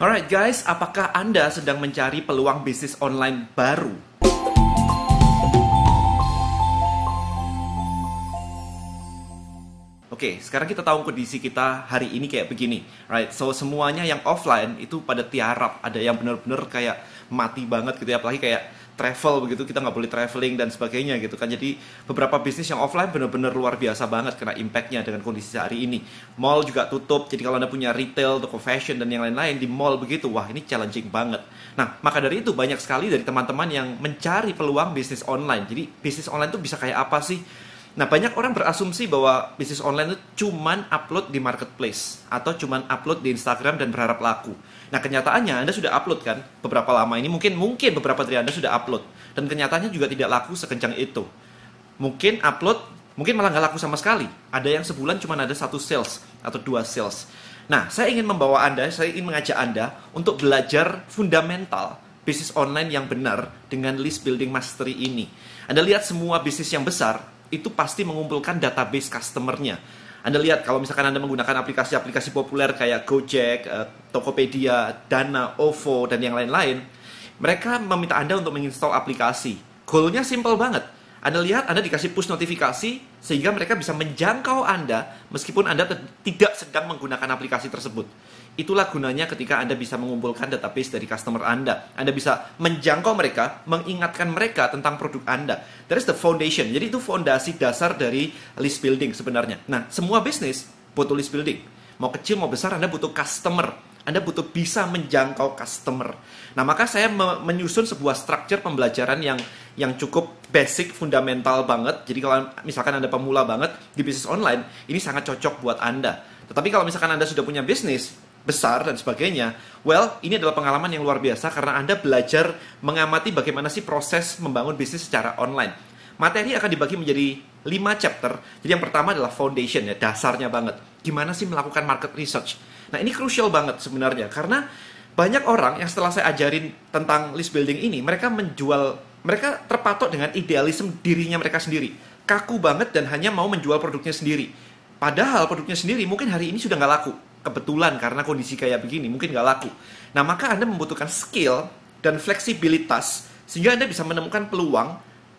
Alright guys, apakah Anda sedang mencari peluang bisnis online baru? Oke, okay, sekarang kita tahu kondisi kita hari ini kayak begini, right? So semuanya yang offline itu pada tiarap, ada yang benar-benar kayak mati banget gitu ya, apalagi kayak travel begitu kita nggak boleh traveling dan sebagainya gitu kan jadi beberapa bisnis yang offline benar-benar luar biasa banget kena impactnya dengan kondisi hari ini mall juga tutup jadi kalau anda punya retail toko fashion dan yang lain-lain di mall begitu wah ini challenging banget nah maka dari itu banyak sekali dari teman-teman yang mencari peluang bisnis online jadi bisnis online itu bisa kayak apa sih Nah, banyak orang berasumsi bahwa bisnis online itu cuman upload di marketplace atau cuma upload di Instagram dan berharap laku. Nah, kenyataannya Anda sudah upload kan beberapa lama ini mungkin mungkin beberapa dari Anda sudah upload dan kenyataannya juga tidak laku sekencang itu. Mungkin upload mungkin malah nggak laku sama sekali. Ada yang sebulan cuma ada satu sales atau dua sales. Nah, saya ingin membawa Anda, saya ingin mengajak Anda untuk belajar fundamental bisnis online yang benar dengan list building mastery ini. Anda lihat semua bisnis yang besar itu pasti mengumpulkan database customernya. Anda lihat kalau misalkan Anda menggunakan aplikasi-aplikasi populer kayak Gojek, eh, Tokopedia, Dana, OVO, dan yang lain-lain, mereka meminta Anda untuk menginstal aplikasi. Goalnya simple banget. Anda lihat Anda dikasih push notifikasi sehingga mereka bisa menjangkau Anda meskipun Anda tidak sedang menggunakan aplikasi tersebut. Itulah gunanya ketika Anda bisa mengumpulkan database dari customer Anda. Anda bisa menjangkau mereka, mengingatkan mereka tentang produk Anda. That is the foundation. Jadi itu fondasi dasar dari list building sebenarnya. Nah, semua bisnis butuh list building. Mau kecil, mau besar, Anda butuh customer. Anda butuh bisa menjangkau customer. Nah, maka saya me menyusun sebuah struktur pembelajaran yang yang cukup basic, fundamental banget. Jadi kalau misalkan Anda pemula banget di bisnis online, ini sangat cocok buat Anda. Tetapi kalau misalkan Anda sudah punya bisnis, besar dan sebagainya. Well, ini adalah pengalaman yang luar biasa karena Anda belajar mengamati bagaimana sih proses membangun bisnis secara online. Materi akan dibagi menjadi 5 chapter. Jadi yang pertama adalah foundation ya, dasarnya banget. Gimana sih melakukan market research? Nah, ini krusial banget sebenarnya karena banyak orang yang setelah saya ajarin tentang list building ini, mereka menjual mereka terpatok dengan idealisme dirinya mereka sendiri. Kaku banget dan hanya mau menjual produknya sendiri. Padahal produknya sendiri mungkin hari ini sudah nggak laku kebetulan karena kondisi kayak begini mungkin nggak laku. Nah maka Anda membutuhkan skill dan fleksibilitas sehingga Anda bisa menemukan peluang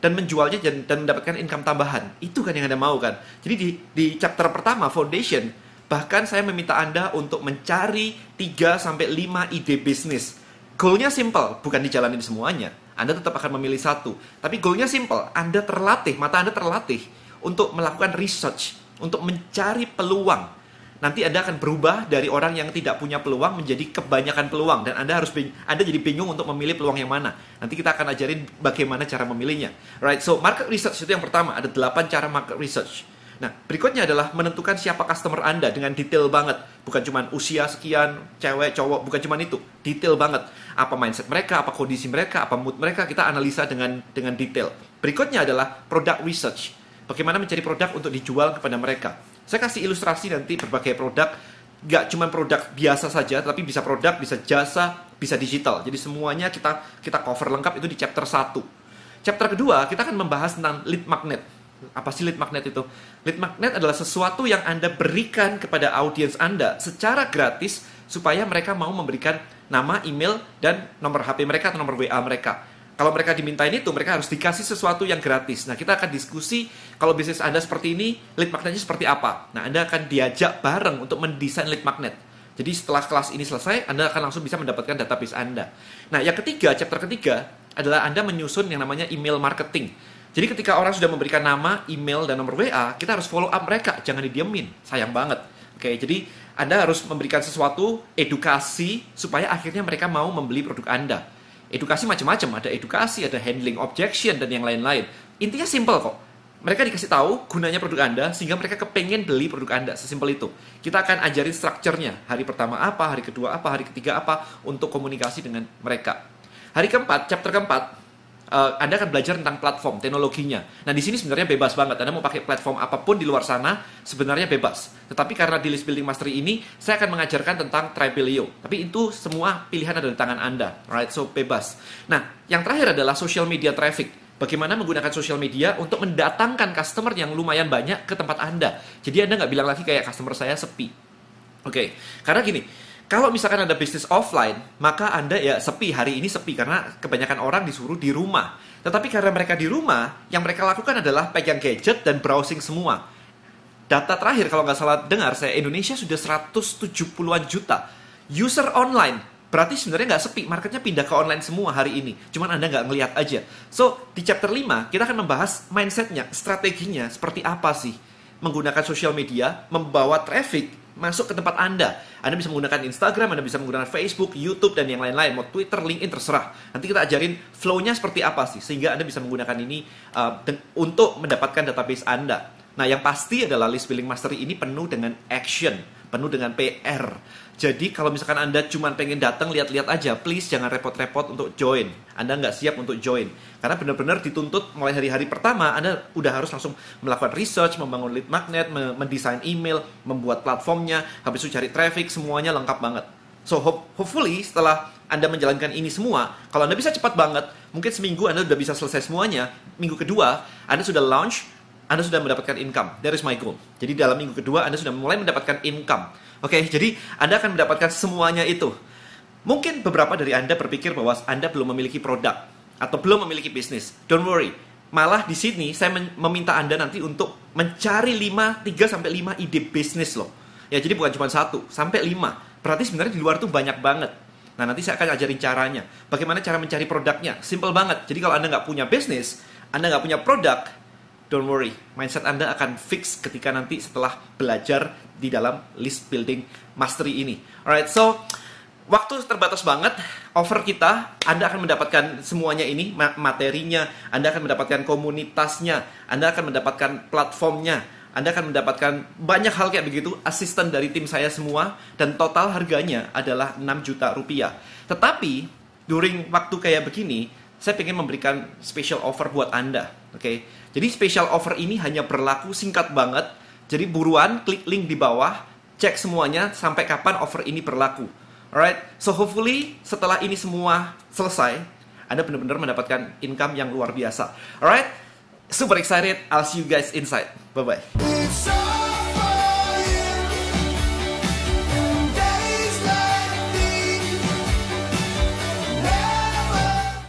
dan menjualnya dan, dan mendapatkan income tambahan. Itu kan yang Anda mau kan. Jadi di, di chapter pertama, foundation, bahkan saya meminta Anda untuk mencari 3 sampai 5 ide bisnis. Goalnya simple, bukan dijalanin semuanya. Anda tetap akan memilih satu. Tapi goalnya simple, Anda terlatih, mata Anda terlatih untuk melakukan research, untuk mencari peluang nanti Anda akan berubah dari orang yang tidak punya peluang menjadi kebanyakan peluang dan Anda harus Anda jadi bingung untuk memilih peluang yang mana. Nanti kita akan ajarin bagaimana cara memilihnya. Right? So, market research itu yang pertama, ada 8 cara market research. Nah, berikutnya adalah menentukan siapa customer Anda dengan detail banget. Bukan cuma usia sekian, cewek, cowok, bukan cuma itu. Detail banget. Apa mindset mereka, apa kondisi mereka, apa mood mereka, kita analisa dengan dengan detail. Berikutnya adalah product research. Bagaimana mencari produk untuk dijual kepada mereka saya kasih ilustrasi nanti berbagai produk, nggak cuma produk biasa saja, tapi bisa produk, bisa jasa, bisa digital. Jadi semuanya kita kita cover lengkap itu di chapter 1. Chapter kedua, kita akan membahas tentang lead magnet. Apa sih lead magnet itu? Lead magnet adalah sesuatu yang Anda berikan kepada audiens Anda secara gratis supaya mereka mau memberikan nama, email, dan nomor HP mereka atau nomor WA mereka kalau mereka dimintain itu, mereka harus dikasih sesuatu yang gratis. Nah, kita akan diskusi kalau bisnis Anda seperti ini, lead magnetnya seperti apa. Nah, Anda akan diajak bareng untuk mendesain lead magnet. Jadi setelah kelas ini selesai, Anda akan langsung bisa mendapatkan database Anda. Nah, yang ketiga, chapter ketiga adalah Anda menyusun yang namanya email marketing. Jadi ketika orang sudah memberikan nama, email, dan nomor WA, kita harus follow up mereka, jangan didiemin. Sayang banget. Oke, jadi Anda harus memberikan sesuatu edukasi supaya akhirnya mereka mau membeli produk Anda. Edukasi macam-macam, ada edukasi, ada handling objection dan yang lain-lain. Intinya simple kok. Mereka dikasih tahu gunanya produk Anda sehingga mereka kepengen beli produk Anda, sesimpel itu. Kita akan ajarin strukturnya, hari pertama apa, hari kedua apa, hari ketiga apa untuk komunikasi dengan mereka. Hari keempat, chapter keempat, uh, Anda akan belajar tentang platform, teknologinya. Nah, di sini sebenarnya bebas banget. Anda mau pakai platform apapun di luar sana, sebenarnya bebas. Tetapi karena di List Building Mastery ini, saya akan mengajarkan tentang Tribelio. Tapi itu semua pilihan ada di tangan Anda, right? So, bebas. Nah, yang terakhir adalah social media traffic bagaimana menggunakan social media untuk mendatangkan customer yang lumayan banyak ke tempat Anda. Jadi Anda nggak bilang lagi kayak customer saya sepi. Oke, okay. karena gini, kalau misalkan ada bisnis offline, maka Anda ya sepi hari ini sepi karena kebanyakan orang disuruh di rumah. Tetapi karena mereka di rumah, yang mereka lakukan adalah pegang gadget dan browsing semua. Data terakhir kalau nggak salah dengar saya Indonesia sudah 170-an juta user online berarti sebenarnya nggak sepi, marketnya pindah ke online semua hari ini. Cuman Anda nggak ngelihat aja. So, di chapter 5, kita akan membahas mindsetnya, strateginya, seperti apa sih menggunakan sosial media, membawa traffic masuk ke tempat Anda. Anda bisa menggunakan Instagram, Anda bisa menggunakan Facebook, YouTube, dan yang lain-lain. Mau Twitter, LinkedIn, terserah. Nanti kita ajarin flow-nya seperti apa sih. Sehingga Anda bisa menggunakan ini uh, untuk mendapatkan database Anda. Nah, yang pasti adalah list building mastery ini penuh dengan action penuh dengan PR. Jadi kalau misalkan Anda cuma pengen datang lihat-lihat aja, please jangan repot-repot untuk join. Anda nggak siap untuk join. Karena benar-benar dituntut mulai hari-hari pertama, Anda udah harus langsung melakukan research, membangun lead magnet, mendesain email, membuat platformnya, habis itu cari traffic, semuanya lengkap banget. So hopefully setelah Anda menjalankan ini semua, kalau Anda bisa cepat banget, mungkin seminggu Anda udah bisa selesai semuanya, minggu kedua Anda sudah launch, anda sudah mendapatkan income. That is my goal. Jadi dalam minggu kedua Anda sudah mulai mendapatkan income. Oke, okay? jadi Anda akan mendapatkan semuanya itu. Mungkin beberapa dari Anda berpikir bahwa Anda belum memiliki produk atau belum memiliki bisnis. Don't worry. Malah di sini saya meminta Anda nanti untuk mencari 5 3 sampai 5 ide bisnis loh. Ya, jadi bukan cuma satu, sampai 5. Berarti sebenarnya di luar tuh banyak banget. Nah, nanti saya akan ajarin caranya. Bagaimana cara mencari produknya? Simple banget. Jadi kalau Anda nggak punya bisnis, Anda nggak punya produk, don't worry, mindset Anda akan fix ketika nanti setelah belajar di dalam list building mastery ini. Alright, so waktu terbatas banget, offer kita, Anda akan mendapatkan semuanya ini, materinya, Anda akan mendapatkan komunitasnya, Anda akan mendapatkan platformnya, Anda akan mendapatkan banyak hal kayak begitu, asisten dari tim saya semua, dan total harganya adalah 6 juta rupiah. Tetapi, during waktu kayak begini, saya ingin memberikan special offer buat Anda. Oke. Okay? Jadi special offer ini hanya berlaku singkat banget. Jadi buruan klik link di bawah, cek semuanya sampai kapan offer ini berlaku. Alright. So hopefully setelah ini semua selesai, Anda benar-benar mendapatkan income yang luar biasa. Alright. Super excited. I'll see you guys inside. Bye bye.